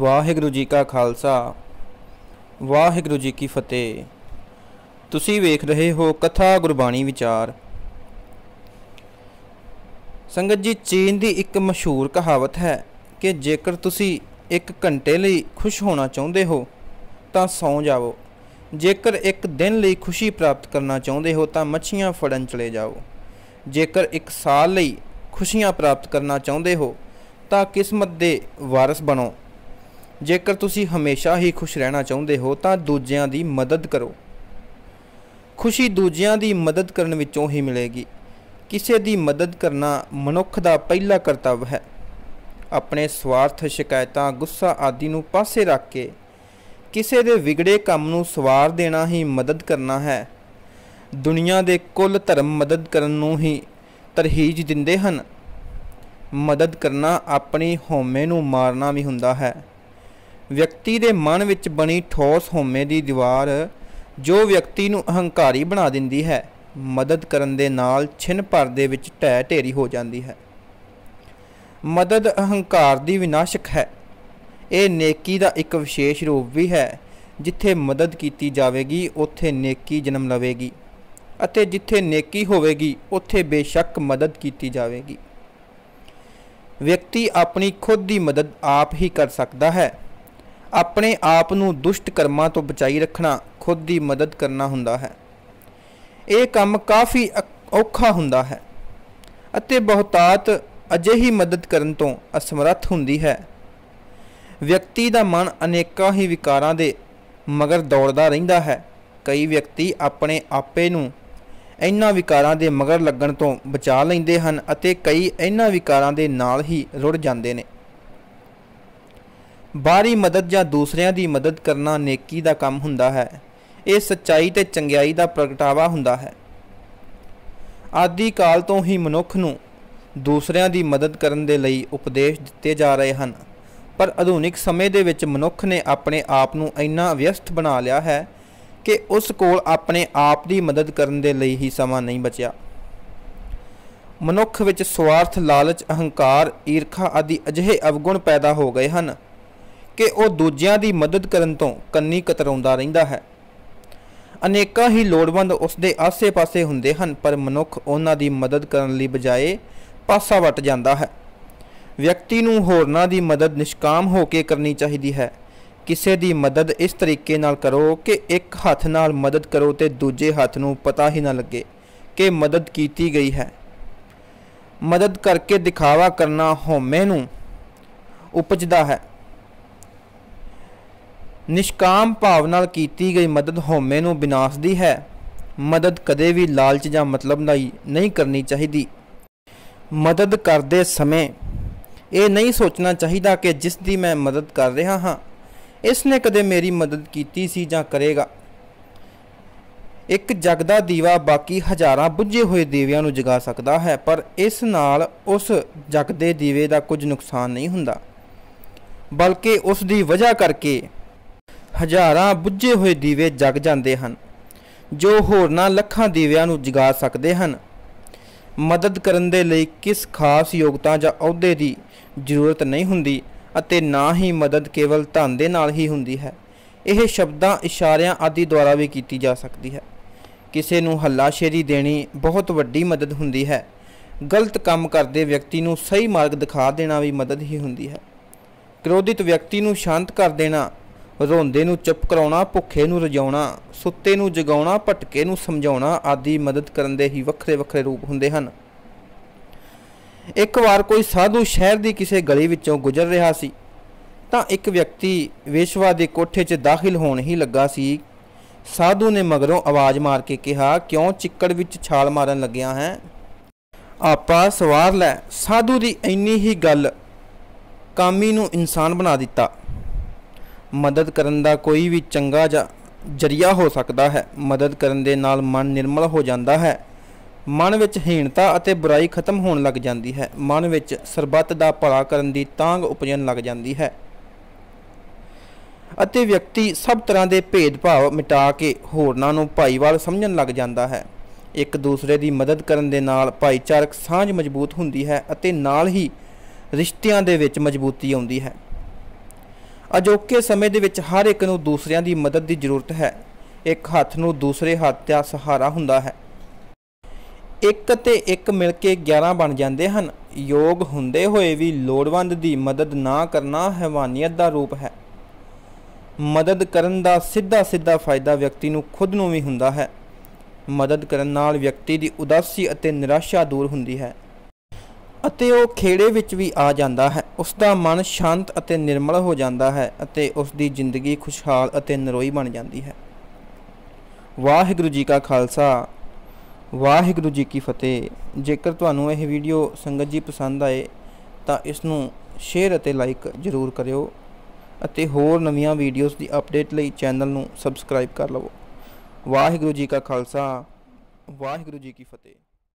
ਵਾਹਿਗੁਰੂ ਜੀ ਕਾ ਖਾਲਸਾ ਵਾਹਿਗੁਰੂ ਜੀ ਕੀ ਫਤਿਹ ਤੁਸੀਂ ਵੇਖ ਰਹੇ ਹੋ ਕਥਾ ਗੁਰਬਾਣੀ ਵਿਚਾਰ ਸੰਗਤ ਜੀ ਚੀਨ ਦੀ ਇੱਕ ਮਸ਼ਹੂਰ ਕਹਾਵਤ ਹੈ ਕਿ ਜੇਕਰ ਤੁਸੀਂ ਇੱਕ ਘੰਟੇ ਲਈ ਖੁਸ਼ ਹੋਣਾ ਚਾਹੁੰਦੇ ਹੋ ਤਾਂ ਸੌ ਜਾਵੋ ਜੇਕਰ ਇੱਕ ਦਿਨ ਲਈ ਖੁਸ਼ੀ ਪ੍ਰਾਪਤ ਕਰਨਾ ਚਾਹੁੰਦੇ ਹੋ ਤਾਂ ਮੱਛੀਆਂ ਫੜਨ ਚਲੇ ਜਾਓ ਜੇਕਰ ਇੱਕ ਸਾਲ ਲਈ ਖੁਸ਼ੀਆਂ ਪ੍ਰਾਪਤ ਕਰਨਾ ਚਾਹੁੰਦੇ ਹੋ ਤਾਂ ਕਿਸਮਤ ਦੇ ਵਾਰਿਸ ਬਣੋ ਜੇਕਰ ਤੁਸੀਂ ਹਮੇਸ਼ਾ ਹੀ ਖੁਸ਼ ਰਹਿਣਾ ਚਾਹੁੰਦੇ ਹੋ ਤਾਂ ਦੂਜਿਆਂ ਦੀ ਮਦਦ ਕਰੋ ਖੁਸ਼ੀ ਦੂਜਿਆਂ ਦੀ ਮਦਦ ਕਰਨ ਵਿੱਚੋਂ ਹੀ ਮਿਲੇਗੀ ਕਿਸੇ ਦੀ ਮਦਦ ਕਰਨਾ ਮਨੁੱਖ ਦਾ ਪਹਿਲਾ ਕਰਤੱਵ ਹੈ ਆਪਣੇ ਸਵਾਰਥ ਸ਼ਿਕਾਇਤਾਂ ਗੁੱਸਾ ਆਦਿ ਨੂੰ ਪਾਸੇ ਰੱਖ ਕੇ ਕਿਸੇ ਦੇ ਵਿਗੜੇ ਕੰਮ ਨੂੰ ਸਵਾਰ ਦੇਣਾ ਹੀ ਮਦਦ ਕਰਨਾ ਹੈ ਦੁਨੀਆ ਦੇ ਕੁੱਲ ਧਰਮ ਮਦਦ ਕਰਨ ਨੂੰ ਹੀ ਤਰਹੀਜ ਦਿੰਦੇ ਹਨ ਮਦਦ ਕਰਨਾ ਆਪਣੀ ਹਉਮੈ ਨੂੰ ਮਾਰਨਾ ਵੀ ਹੁੰਦਾ ਹੈ ਵਿਅਕਤੀ ਦੇ ਮਨ ਵਿੱਚ ਬਣੀ ਠੋਸ ਹਉਮੈ ਦੀ ਦੀਵਾਰ ਜੋ ਵਿਅਕਤੀ ਨੂੰ ਅਹੰਕਾਰੀ ਬਣਾ ਦਿੰਦੀ ਹੈ ਮਦਦ ਕਰਨ ਦੇ ਨਾਲ ਛਿਨ ਪਰ ਦੇ ਵਿੱਚ ਢਹਿ ਢੇਰੀ ਹੋ ਜਾਂਦੀ ਹੈ ਮਦਦ ਅਹੰਕਾਰ ਦੀ ਵਿਨਾਸ਼ਕ ਹੈ ਇਹ ਨੇਕੀ ਦਾ ਇੱਕ ਵਿਸ਼ੇਸ਼ ਰੂਪ ਵੀ ਹੈ ਜਿੱਥੇ ਮਦਦ ਕੀਤੀ ਜਾਵੇਗੀ ਉੱਥੇ ਨੇਕੀ ਜਨਮ ਲਵੇਗੀ ਅਤੇ ਜਿੱਥੇ ਨੇਕੀ ਹੋਵੇਗੀ ਉੱਥੇ ਬੇਸ਼ੱਕ ਮਦਦ ਕੀਤੀ ਜਾਵੇਗੀ ਵਿਅਕਤੀ ਆਪਣੀ ਖੁਦ ਦੀ ਮਦਦ ਆਪ ਹੀ ਕਰ ਸਕਦਾ ਹੈ ਆਪਣੇ ਆਪ ਨੂੰ ਦੁਸ਼ਟ ਕਰਮਾਂ ਤੋਂ ਬਚਾਈ ਰੱਖਣਾ ਖੁਦ ਦੀ ਮਦਦ ਕਰਨਾ ਹੁੰਦਾ ਹੈ ਇਹ ਕੰਮ ਕਾਫੀ ਔਖਾ ਹੁੰਦਾ ਹੈ ਅਤੇ ਬਹੁਤਾਤ ਅਜਿਹੀ ਮਦਦ ਕਰਨ ਤੋਂ ਅਸਮਰੱਥ ਹੁੰਦੀ ਹੈ ਵਿਅਕਤੀ ਦਾ ਮਨ ਅਨੇਕਾਂ ਹੀ ਵਿਕਾਰਾਂ ਦੇ ਮਗਰ ਦੌੜਦਾ ਰਹਿੰਦਾ ਹੈ ਕਈ ਵਿਅਕਤੀ ਆਪਣੇ ਆਪੇ ਨੂੰ ਇਹਨਾਂ ਵਿਕਾਰਾਂ ਦੇ ਮਗਰ ਲੱਗਣ ਤੋਂ ਬਚਾ ਲੈਂਦੇ ਹਨ ਅਤੇ ਕਈ ਇਹਨਾਂ ਵਿਕਾਰਾਂ ਦੇ ਨਾਲ ਹੀ ਰੁੜ ਜਾਂਦੇ ਨੇ ਬਾਹਰੀ ਮਦਦ ਜਾਂ ਦੂਸਰਿਆਂ ਦੀ ਮਦਦ ਕਰਨਾ ਨੇਕੀ ਦਾ ਕੰਮ ਹੁੰਦਾ ਹੈ ਇਹ ਸੱਚਾਈ ਤੇ ਚੰਗਿਆਈ ਦਾ ਪ੍ਰਗਟਾਵਾ ਹੁੰਦਾ ਹੈ ਆਦੀ ਕਾਲ ਤੋਂ ਹੀ ਮਨੁੱਖ ਨੂੰ ਦੂਸਰਿਆਂ ਦੀ ਮਦਦ ਕਰਨ ਦੇ ਲਈ ਉਪਦੇਸ਼ ਦਿੱਤੇ ਜਾ ਰਹੇ ਹਨ ਪਰ ਆਧੁਨਿਕ ਸਮੇਂ ਦੇ ਵਿੱਚ ਮਨੁੱਖ ਨੇ ਆਪਣੇ ਆਪ ਨੂੰ ਇੰਨਾ ਵਿਅਸਤ ਬਣਾ ਲਿਆ ਹੈ ਕਿ ਉਸ ਕੋਲ ਆਪਣੇ ਆਪ ਦੀ ਮਦਦ ਕਰਨ ਦੇ ਲਈ ਹੀ ਸਮਾਂ ਨਹੀਂ ਬਚਿਆ ਮਨੁੱਖ ਵਿੱਚ ਸਵਾਰਥ ਲਾਲਚ ਅਹੰਕਾਰ ਈਰਖਾ ਆਦਿ ਅਜਿਹੇ ਅਵਗੁਣ ਪੈਦਾ ਹੋ ਗਏ ਹਨ ਕਿ ਉਹ ਦੂਜਿਆਂ ਦੀ ਮਦਦ ਕਰਨ ਤੋਂ ਕੰਨੀ ਕਤਰਾਉਂਦਾ ਰਹਿੰਦਾ ਹੈ ਅਨੇਕਾਂ ਹੀ ਲੋੜਵੰਦ ਉਸ ਦੇ ਆਸੇ-ਪਾਸੇ ਹੁੰਦੇ ਹਨ ਪਰ ਮਨੁੱਖ ਉਹਨਾਂ ਦੀ ਮਦਦ ਕਰਨ ਲਈ ਬਜਾਏ ਪਾਸਾ ਵਟ ਜਾਂਦਾ ਹੈ ਵਿਅਕਤੀ ਨੂੰ ਹੋਰਨਾਂ ਦੀ ਮਦਦ ਨਿਸ਼ਕਾਮ ਹੋ ਕੇ ਕਰਨੀ ਚਾਹੀਦੀ ਹੈ ਕਿਸੇ ਦੀ ਮਦਦ ਇਸ ਤਰੀਕੇ ਨਾਲ ਕਰੋ ਕਿ ਇੱਕ ਹੱਥ ਨਾਲ ਮਦਦ ਕਰੋ ਤੇ ਦੂਜੇ ਹੱਥ ਨੂੰ ਪਤਾ ਹੀ ਨਾ ਲੱਗੇ ਕਿ ਮਦਦ ਕੀਤੀ ਗਈ ਹੈ ਮਦਦ ਕਰਕੇ ਦਿਖਾਵਾ ਕਰਨਾ ਹਉਮੈ ਨੂੰ ਉਪਜਦਾ ਹੈ ਨਿਸ਼ਕਾਮ ਭਾਵ ਨਾਲ ਕੀਤੀ ਗਈ ਮਦਦ ਹਉਮੈ ਨੂੰ ਵਿਨਾਸ਼ਦੀ ਹੈ ਮਦਦ ਕਦੇ ਵੀ ਲਾਲਚ ਜਾਂ ਮਤਲਬ ਨਾਲ ਨਹੀਂ ਕਰਨੀ ਚਾਹੀਦੀ ਮਦਦ ਕਰਦੇ ਸਮੇਂ ਇਹ ਨਹੀਂ ਸੋਚਣਾ ਚਾਹੀਦਾ ਕਿ ਜਿਸ ਦੀ ਮੈਂ ਮਦਦ ਕਰ ਰਿਹਾ ਹਾਂ ਇਸ ਨੇ ਕਦੇ ਮੇਰੀ ਮਦਦ ਕੀਤੀ ਸੀ ਜਾਂ ਕਰੇਗਾ ਇੱਕ ਜਗਦਾ ਦੀਵਾ ਬਾਕੀ ਹਜ਼ਾਰਾਂ ਬੁੱਝੇ ਹੋਏ ਦੀਵਿਆਂ ਨੂੰ ਜਗਾ ਸਕਦਾ ਹੈ ਪਰ ਇਸ ਨਾਲ ਉਸ ਜਗਦੇ ਦੀਵੇ ਦਾ ਕੁਝ ਨੁਕਸਾਨ ਨਹੀਂ ਹੁੰਦਾ ਬਲਕਿ ਉਸ ਦੀ ਵਜ੍ਹਾ ਕਰਕੇ ਹਜ਼ਾਰਾਂ ਬੁੱਝੇ ਹੋਏ ਦੀਵੇ ਜਗ ਜਾਂਦੇ ਹਨ ਜੋ ਹੋਰਨਾਂ ਲੱਖਾਂ ਦੀਵਿਆਂ ਨੂੰ ਜਗਾ ਸਕਦੇ ਹਨ ਮਦਦ ਕਰਨ ਦੇ ਲਈ ਕਿਸ ਖਾਸ ਯੋਗਤਾ ਜਾਂ ਅਹੁਦੇ ਦੀ ਜ਼ਰੂਰਤ ਨਹੀਂ ਹੁੰਦੀ ਅਤੇ ਨਾ ਹੀ ਮਦਦ ਕੇਵਲ ਧਨ ਦੇ ਨਾਲ ਹੀ ਹੁੰਦੀ ਹੈ ਇਹ ਸ਼ਬਦਾਂ ਇਸ਼ਾਰਿਆਂ ਆਦਿ ਦੁਆਰਾ ਵੀ ਕੀਤੀ ਜਾ ਸਕਦੀ ਹੈ ਕਿਸੇ ਨੂੰ ਹੱਲਾਸ਼ੇਰੀ ਦੇਣੀ ਬਹੁਤ ਵੱਡੀ ਮਦਦ ਹੁੰਦੀ ਹੈ ਗਲਤ ਕੰਮ ਕਰਦੇ ਵਿਅਕਤੀ ਨੂੰ ਸਹੀ ਮਾਰਗ ਦਿਖਾ ਦੇਣਾ ਵੀ ਮਦਦ ਹੀ ਹੁੰਦੀ ਹੈ ਕ੍ਰੋਧਿਤ ਵਿਅਕਤੀ ਨੂੰ ਸ਼ਾਂਤ ਕਰ ਦੇਣਾ ਰੋਂਦੇ ਨੂੰ ਚੁੱਪ ਕਰਾਉਣਾ ਭੁੱਖੇ ਨੂੰ ਰਜਾਉਣਾ ਸੁੱਤੇ ਨੂੰ ਜਗਾਉਣਾ ਭਟਕੇ ਨੂੰ ਸਮਝਾਉਣਾ ਆਦੀ ਮਦਦ ਕਰਨ ਦੇ ਹੀ ਵੱਖਰੇ ਵੱਖਰੇ ਰੂਪ ਹੁੰਦੇ ਹਨ ਇੱਕ ਵਾਰ ਕੋਈ ਸਾਧੂ ਸ਼ਹਿਰ ਦੀ ਕਿਸੇ ਗਲੀ ਵਿੱਚੋਂ ਗੁਜ਼ਰ ਰਿਹਾ ਸੀ ਤਾਂ ਇੱਕ ਵਿਅਕਤੀ ਵੇਸ਼ਵਾ ਦੇ ਕੋਠੇ 'ਚ ਦਾਖਲ ਹੋਣ ਹੀ ਲੱਗਾ ਸੀ ਸਾਧੂ ਨੇ ਮਗਰੋਂ ਆਵਾਜ਼ ਮਾਰ ਕੇ ਕਿਹਾ ਕਿਉਂ ਚਿੱਕੜ ਵਿੱਚ ਛਾਲ ਮਾਰਨ ਲੱਗਿਆ ਹੈ ਆਪਾ ਸਵਾਰ ਲੈ ਸਾਧੂ ਦੀ ਇੰਨੀ ਹੀ ਗੱਲ ਕਾਮੀ ਨੂੰ ਇਨਸਾਨ ਬਣਾ ਦਿੱਤਾ ਮਦਦ ਕਰਨ ਦਾ ਕੋਈ ਵੀ ਚੰਗਾ ਜਰੀਆ ਹੋ ਸਕਦਾ ਹੈ ਮਦਦ ਕਰਨ ਦੇ ਨਾਲ ਮਨ ਨਿਰਮਲ ਹੋ ਜਾਂਦਾ ਹੈ ਮਨ ਵਿੱਚ ਹੀਣਤਾ ਅਤੇ ਬੁਰਾਈ ਖਤਮ ਹੋਣ ਲੱਗ ਜਾਂਦੀ ਹੈ ਮਨ ਵਿੱਚ ਸਰਬੱਤ ਦਾ ਭਲਾ ਕਰਨ ਦੀ ਤਾਂਗ ਉਪਜਣ ਲੱਗ ਜਾਂਦੀ ਹੈ ਅਤੇ ਵਿਅਕਤੀ ਸਭ ਤਰ੍ਹਾਂ ਦੇ ਭੇਦਭਾਵ ਮਿਟਾ ਕੇ ਹੋਰਨਾਂ ਨੂੰ ਭਾਈਵਾਲ ਸਮਝਣ ਲੱਗ ਜਾਂਦਾ ਹੈ ਇੱਕ ਦੂਸਰੇ ਦੀ ਮਦਦ ਕਰਨ ਦੇ ਨਾਲ ਭਾਈਚਾਰਕ ਸਾਂਝ ਮਜ਼ਬੂਤ ਹੁੰਦੀ ਹੈ ਅਤੇ ਨਾਲ ਹੀ ਰਿਸ਼ਤਿਆਂ ਦੇ ਵਿੱਚ ਮਜ਼ਬੂਤੀ ਆਉਂਦੀ ਹੈ ਅਜੋਕੇ ਸਮੇਂ ਦੇ ਵਿੱਚ ਹਰ ਇੱਕ ਨੂੰ ਦੂਸਰਿਆਂ ਦੀ ਮਦਦ ਦੀ ਜ਼ਰੂਰਤ ਹੈ ਇੱਕ ਹੱਥ ਨੂੰ ਦੂਸਰੇ ਹੱਥ ਦਾ ਸਹਾਰਾ ਹੁੰਦਾ ਹੈ ਇੱਕ ਤੇ ਇੱਕ ਮਿਲ ਕੇ 11 ਬਣ ਜਾਂਦੇ ਹਨ ਯੋਗ ਹੁੰਦੇ ਹੋਏ ਵੀ ਲੋੜਵੰਦ ਦੀ ਮਦਦ ਨਾ ਕਰਨਾ ਹੈਵਾਨੀਅਤ ਦਾ ਰੂਪ ਹੈ ਮਦਦ ਕਰਨ ਦਾ ਸਿੱਧਾ ਸਿੱਧਾ ਫਾਇਦਾ ਵਿਅਕਤੀ ਨੂੰ ਖੁਦ ਨੂੰ ਵੀ ਹੁੰਦਾ ਹੈ ਮਦਦ ਕਰਨ ਨਾਲ ਵਿਅਕਤੀ ਦੀ ਉਦਾਸੀ ਅਤੇ ਨਿਰਾਸ਼ਾ ਦੂਰ ਹੁੰਦੀ ਹੈ ਅਤੇ ਉਹ ਖੇੜੇ ਵਿੱਚ ਵੀ ਆ ਜਾਂਦਾ ਹੈ ਉਸ ਦਾ ਮਨ ਸ਼ਾਂਤ ਅਤੇ ਨਿਰਮਲ ਹੋ ਜਾਂਦਾ ਹੈ ਅਤੇ ਉਸ ਦੀ ਜ਼ਿੰਦਗੀ ਖੁਸ਼ਹਾਲ ਅਤੇ ਨਰੋਈ ਬਣ ਜਾਂਦੀ ਹੈ ਵਾਹਿਗੁਰੂ ਜੀ ਕਾ ਖਾਲਸਾ ਵਾਹਿਗੁਰੂ ਜੀ ਕੀ ਫਤਿਹ ਜੇਕਰ ਤੁਹਾਨੂੰ ਇਹ ਵੀਡੀਓ ਸੰਗਤ ਜੀ ਪਸੰਦ ਆਏ ਤਾਂ ਇਸ ਨੂੰ ਸ਼ੇਅਰ ਅਤੇ ਲਾਈਕ ਜ਼ਰੂਰ ਕਰਿਓ ਅਤੇ ਹੋਰ ਨਵੀਆਂ ਵੀਡੀਓਜ਼ ਦੀ ਅਪਡੇਟ ਲਈ ਚੈਨਲ ਨੂੰ ਸਬਸਕ੍ਰਾਈਬ ਕਰ ਲਵੋ ਵਾਹਿਗੁਰੂ ਜੀ ਕਾ ਖਾਲਸਾ ਵਾਹਿਗੁਰੂ ਜੀ ਕੀ ਫਤਿਹ